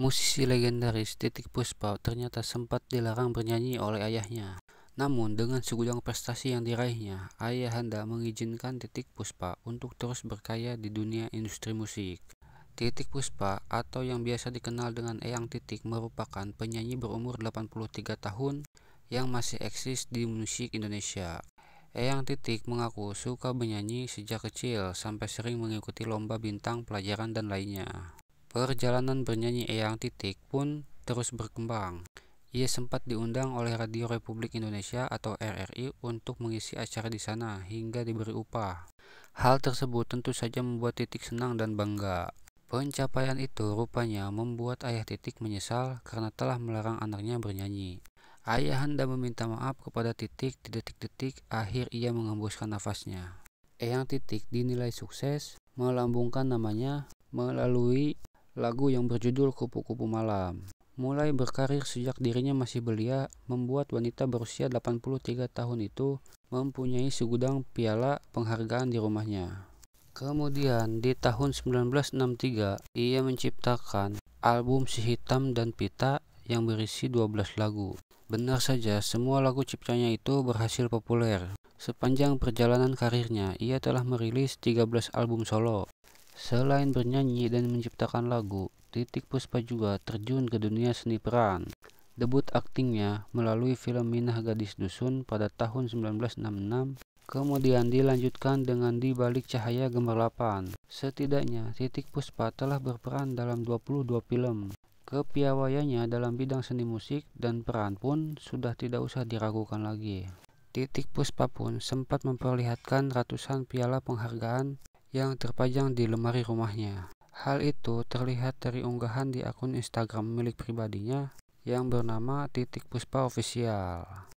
musisi legendaris Titik Puspa ternyata sempat dilarang bernyanyi oleh ayahnya. Namun, dengan segudang prestasi yang diraihnya, ayah Anda mengizinkan Titik Puspa untuk terus berkaya di dunia industri musik. Titik Puspa atau yang biasa dikenal dengan Eyang Titik merupakan penyanyi berumur 83 tahun yang masih eksis di musik Indonesia. Eyang Titik mengaku suka menyanyi sejak kecil sampai sering mengikuti lomba bintang pelajaran dan lainnya. Perjalanan bernyanyi Eyang Titik pun terus berkembang. Ia sempat diundang oleh Radio Republik Indonesia atau RRI untuk mengisi acara di sana hingga diberi upah. Hal tersebut tentu saja membuat Titik senang dan bangga. Pencapaian itu rupanya membuat ayah Titik menyesal karena telah melarang anaknya bernyanyi. Ayahanda meminta maaf kepada Titik di detik-detik akhir ia mengembuskan nafasnya. Eyang Titik dinilai sukses melambungkan namanya melalui lagu yang berjudul Kupu-Kupu Malam. Mulai berkarir sejak dirinya masih belia, membuat wanita berusia 83 tahun itu mempunyai segudang piala penghargaan di rumahnya. Kemudian di tahun 1963, ia menciptakan album Si Hitam dan Pita yang berisi 12 lagu. Benar saja, semua lagu ciptanya itu berhasil populer. Sepanjang perjalanan karirnya, ia telah merilis 13 album solo, Selain bernyanyi dan menciptakan lagu, Titik Puspa juga terjun ke dunia seni peran. Debut aktingnya melalui film Minah Gadis Dusun pada tahun 1966 Kemudian dilanjutkan dengan Di Balik Cahaya Gemerlapan. Setidaknya, Titik Puspa telah berperan dalam 22 film. Kepiawaiannya dalam bidang seni musik dan peran pun sudah tidak usah diragukan lagi. Titik Puspa pun sempat memperlihatkan ratusan piala penghargaan yang terpajang di lemari rumahnya. Hal itu terlihat dari unggahan di akun Instagram milik pribadinya yang bernama Titik Puspa Official.